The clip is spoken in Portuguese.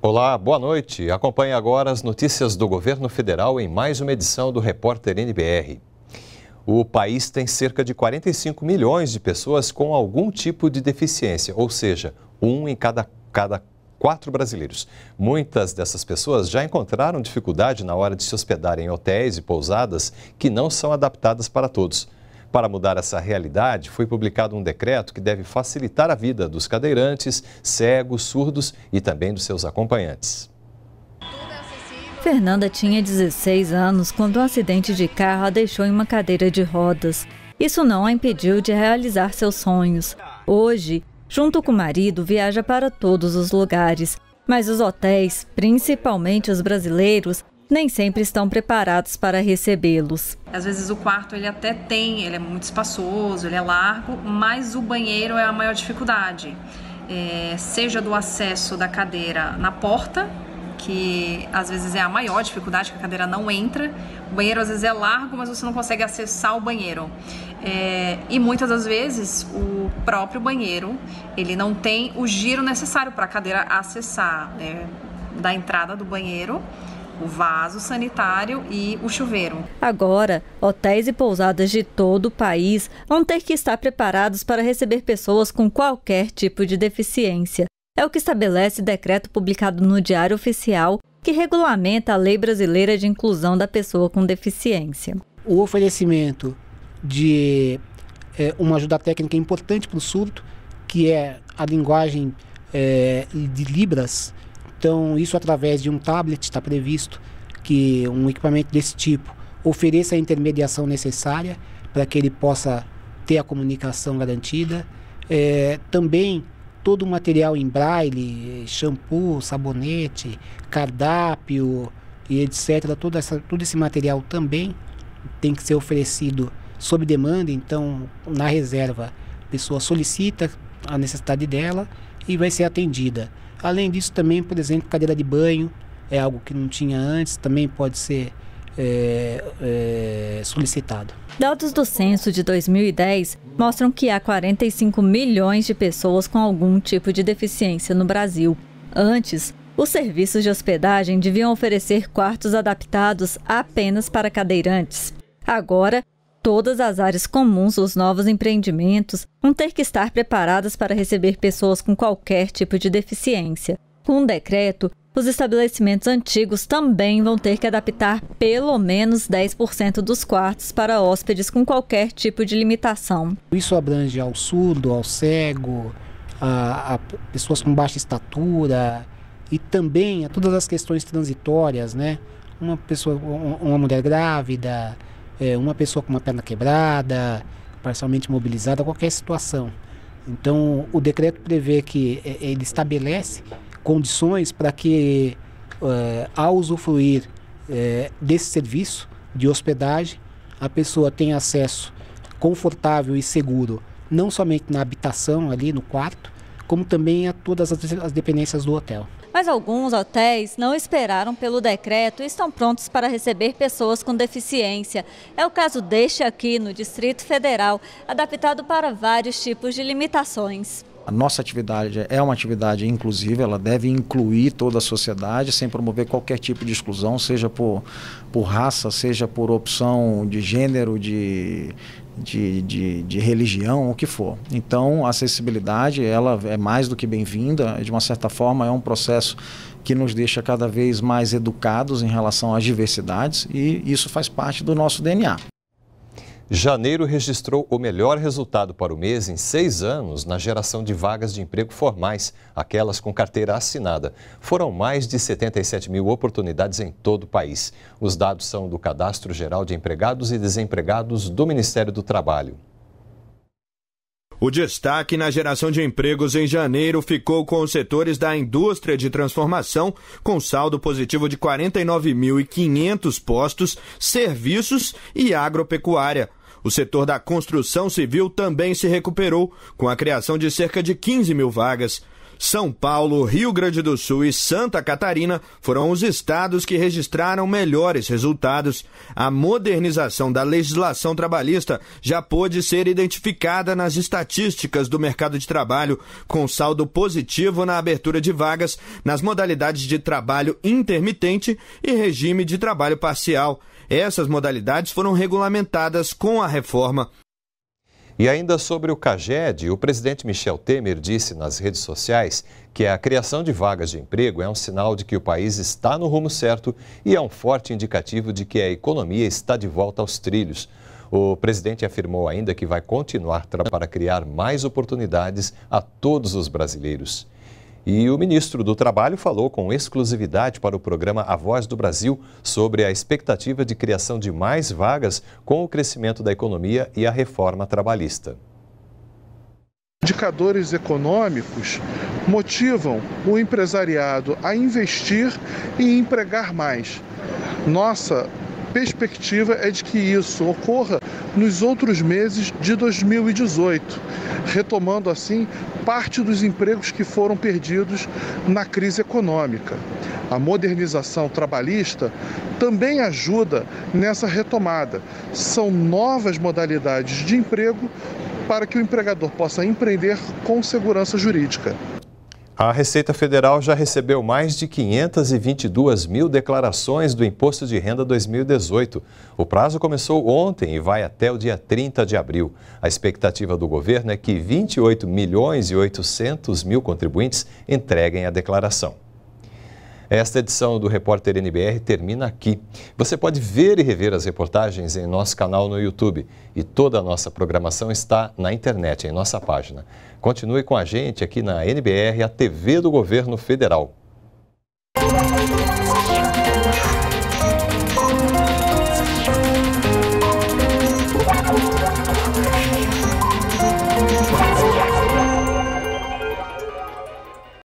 Olá, boa noite. Acompanhe agora as notícias do governo federal em mais uma edição do Repórter NBR. O país tem cerca de 45 milhões de pessoas com algum tipo de deficiência, ou seja, um em cada, cada quatro brasileiros. Muitas dessas pessoas já encontraram dificuldade na hora de se hospedar em hotéis e pousadas que não são adaptadas para todos. Para mudar essa realidade, foi publicado um decreto que deve facilitar a vida dos cadeirantes, cegos, surdos e também dos seus acompanhantes. Fernanda tinha 16 anos quando um acidente de carro a deixou em uma cadeira de rodas. Isso não a impediu de realizar seus sonhos. Hoje, Junto com o marido, viaja para todos os lugares, mas os hotéis, principalmente os brasileiros, nem sempre estão preparados para recebê-los. Às vezes o quarto ele até tem, ele é muito espaçoso, ele é largo, mas o banheiro é a maior dificuldade. É, seja do acesso da cadeira na porta, que às vezes é a maior dificuldade, que a cadeira não entra. O banheiro às vezes é largo, mas você não consegue acessar o banheiro. É, e muitas das vezes o próprio banheiro ele não tem o giro necessário para a cadeira acessar né? da entrada do banheiro o vaso sanitário e o chuveiro. Agora, hotéis e pousadas de todo o país vão ter que estar preparados para receber pessoas com qualquer tipo de deficiência. É o que estabelece decreto publicado no Diário Oficial que regulamenta a Lei Brasileira de Inclusão da Pessoa com Deficiência. O oferecimento de é, uma ajuda técnica importante para o surdo, que é a linguagem é, de Libras. Então, isso através de um tablet está previsto que um equipamento desse tipo ofereça a intermediação necessária para que ele possa ter a comunicação garantida. É, também todo o material em braille, shampoo, sabonete, cardápio e etc. Todo, essa, todo esse material também tem que ser oferecido sob demanda, então na reserva a pessoa solicita a necessidade dela e vai ser atendida. Além disso, também, por exemplo, cadeira de banho é algo que não tinha antes, também pode ser é, é, solicitado. Dados do censo de 2010 mostram que há 45 milhões de pessoas com algum tipo de deficiência no Brasil. Antes, os serviços de hospedagem deviam oferecer quartos adaptados apenas para cadeirantes. Agora, todas as áreas comuns dos novos empreendimentos vão ter que estar preparadas para receber pessoas com qualquer tipo de deficiência. Com um decreto, os estabelecimentos antigos também vão ter que adaptar pelo menos 10% dos quartos para hóspedes com qualquer tipo de limitação. Isso abrange ao surdo, ao cego, a, a pessoas com baixa estatura e também a todas as questões transitórias, né? Uma pessoa, uma mulher grávida, é, uma pessoa com uma perna quebrada, parcialmente mobilizada, qualquer situação. Então, o decreto prevê que é, ele estabelece condições para que, eh, ao usufruir eh, desse serviço de hospedagem, a pessoa tenha acesso confortável e seguro, não somente na habitação, ali no quarto, como também a todas as dependências do hotel. Mas alguns hotéis não esperaram pelo decreto e estão prontos para receber pessoas com deficiência. É o caso deste aqui no Distrito Federal, adaptado para vários tipos de limitações. A nossa atividade é, é uma atividade inclusiva, ela deve incluir toda a sociedade sem promover qualquer tipo de exclusão, seja por, por raça, seja por opção de gênero, de, de, de, de, religião, o que for. Então, a acessibilidade ela é mais do que bem-vinda, de uma certa forma, é um processo que nos deixa cada vez mais educados em relação às diversidades e isso faz parte do nosso DNA. Janeiro registrou o melhor resultado para o mês em seis anos na geração de vagas de emprego formais, aquelas com carteira assinada. Foram mais de 77 mil oportunidades em todo o país. Os dados são do Cadastro Geral de Empregados e Desempregados do Ministério do Trabalho. O destaque na geração de empregos em janeiro ficou com os setores da indústria de transformação, com saldo positivo de 49.500 postos, serviços e agropecuária. O setor da construção civil também se recuperou, com a criação de cerca de 15 mil vagas. São Paulo, Rio Grande do Sul e Santa Catarina foram os estados que registraram melhores resultados. A modernização da legislação trabalhista já pôde ser identificada nas estatísticas do mercado de trabalho, com saldo positivo na abertura de vagas nas modalidades de trabalho intermitente e regime de trabalho parcial. Essas modalidades foram regulamentadas com a reforma. E ainda sobre o CAGED, o presidente Michel Temer disse nas redes sociais que a criação de vagas de emprego é um sinal de que o país está no rumo certo e é um forte indicativo de que a economia está de volta aos trilhos. O presidente afirmou ainda que vai continuar para criar mais oportunidades a todos os brasileiros. E o ministro do Trabalho falou com exclusividade para o programa A Voz do Brasil sobre a expectativa de criação de mais vagas com o crescimento da economia e a reforma trabalhista. Indicadores econômicos motivam o empresariado a investir e empregar mais. Nossa perspectiva é de que isso ocorra nos outros meses de 2018, retomando assim parte dos empregos que foram perdidos na crise econômica. A modernização trabalhista também ajuda nessa retomada. São novas modalidades de emprego para que o empregador possa empreender com segurança jurídica. A Receita Federal já recebeu mais de 522 mil declarações do Imposto de Renda 2018. O prazo começou ontem e vai até o dia 30 de abril. A expectativa do governo é que 28 milhões e 800 mil contribuintes entreguem a declaração. Esta edição do Repórter NBR termina aqui. Você pode ver e rever as reportagens em nosso canal no YouTube e toda a nossa programação está na internet, em nossa página. Continue com a gente aqui na NBR, a TV do Governo Federal.